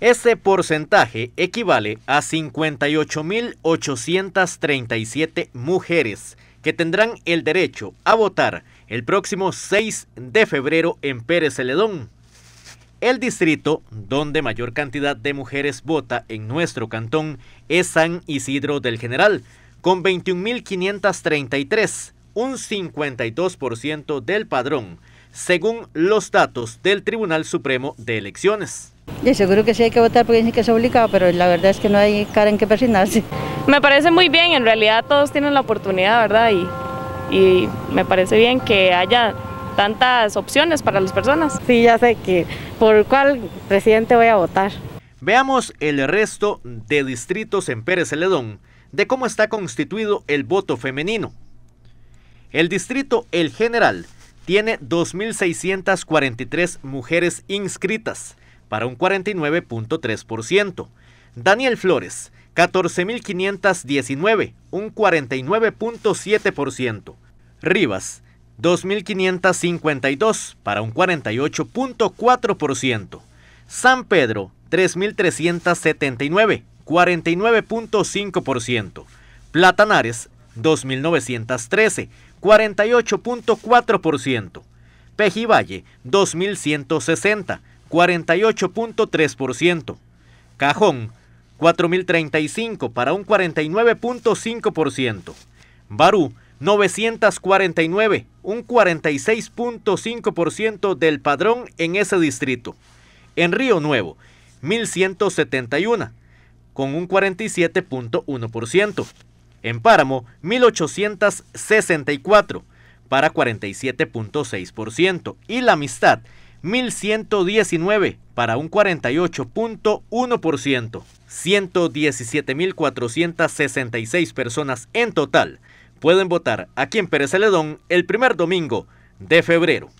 Ese porcentaje equivale a 58.837 mujeres que tendrán el derecho a votar el próximo 6 de febrero en Pérez Celedón. El distrito donde mayor cantidad de mujeres vota en nuestro cantón es San Isidro del General, con 21.533, un 52% del padrón, según los datos del Tribunal Supremo de Elecciones. Y seguro que sí hay que votar porque dicen que es obligado, pero la verdad es que no hay cara en que persignarse. Me parece muy bien, en realidad todos tienen la oportunidad, ¿verdad? Y, me parece bien que haya tantas opciones para las personas. Sí, ya sé que por cuál presidente voy a votar. Veamos el resto de distritos en Pérez Celedón, de cómo está constituido el voto femenino. El distrito El General tiene 2.643 mujeres inscritas, para un 49.3%. Daniel Flores, 14.519, un 49.7%. Rivas, 2.552, para un 48.4%. San Pedro, 3.379, 49.5%. Platanares, 2.913, 48.4%. Pejivalle, 2.160, 48.3%. Cajón, 4.035 para un 49.5%. Barú, 949, un 46.5% del padrón en ese distrito. En Río Nuevo, 1.171, con un 47.1%. En Páramo, 1.864, para 47.6%. Y La Amistad, 1.119 para un 48.1%. 117.466 personas en total pueden votar aquí en Pérez Celedón el primer domingo de febrero.